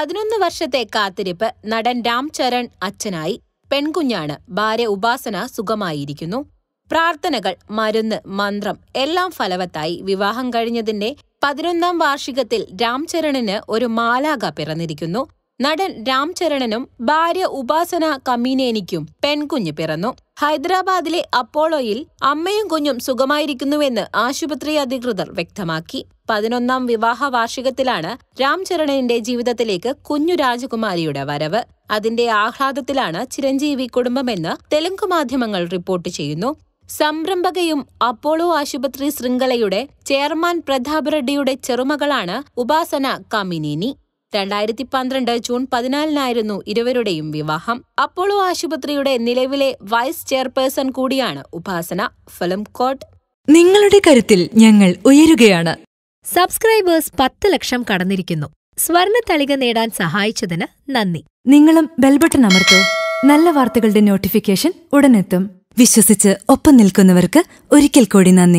പതിനൊന്ന് വർഷത്തെ കാത്തിരിപ്പ് നടൻ രാം ചരൺ അച്ഛനായി പെൺകുഞ്ഞാണ് ഭാര്യ ഉപാസന സുഖമായിരിക്കുന്നു പ്രാർത്ഥനകൾ മരുന്ന് മന്ത്രം എല്ലാം ഫലവത്തായി വിവാഹം കഴിഞ്ഞതിന്റെ പതിനൊന്നാം വാർഷികത്തിൽ രാംചരണിന് ഒരു മാലാക പിറന്നിരിക്കുന്നു നടൻ രാംചരണനും ഭാര്യ ഉപാസന കമീനേനിക്കും പെൺകുഞ്ഞ് പിറന്നു ഹൈദരാബാദിലെ അപ്പോളോയിൽ അമ്മയും കുഞ്ഞും സുഖമായിരിക്കുന്നുവെന്ന് ആശുപത്രി അധികൃതർ വ്യക്തമാക്കി പതിനൊന്നാം വിവാഹ വാർഷികത്തിലാണ് രാംചരണന്റെ ജീവിതത്തിലേക്ക് കുഞ്ഞു രാജകുമാരിയുടെ വരവ് അതിന്റെ ആഹ്ലാദത്തിലാണ് ചിരഞ്ജീവി കുടുംബമെന്ന് തെലുങ്ക് മാധ്യമങ്ങൾ റിപ്പോർട്ട് ചെയ്യുന്നു സംരംഭകയും അപ്പോളോ ആശുപത്രി ശൃംഖലയുടെ ചെയർമാൻ പ്രതാപ് റെഡ്ഡിയുടെ ചെറുമകളാണ് ഉപാസന കമിനിനി രണ്ടായിരത്തി പന്ത്രണ്ട് ജൂൺ പതിനാലിനായിരുന്നു ഇരുവരുടെയും വിവാഹം അപ്പോളോ ആശുപത്രിയുടെ നിലവിലെ വൈസ് ചെയർപേഴ്സൺ കൂടിയാണ് ഉപാസന ഫിലിം കോട്ട് നിങ്ങളുടെ കരുത്തിൽ ഞങ്ങൾ ഉയരുകയാണ് സബ്സ്ക്രൈബേഴ്സ് പത്ത് ലക്ഷം കടന്നിരിക്കുന്നു സ്വർണ തളിക നേടാൻ സഹായിച്ചതിന് നന്ദി നിങ്ങളും ബെൽബട്ടൺ അമർത്തോ നല്ല വാർത്തകളുടെ നോട്ടിഫിക്കേഷൻ ഉടനെത്തും വിശ്വസിച്ച് ഒപ്പം നിൽക്കുന്നവർക്ക് ഒരിക്കൽ കൂടി നന്ദി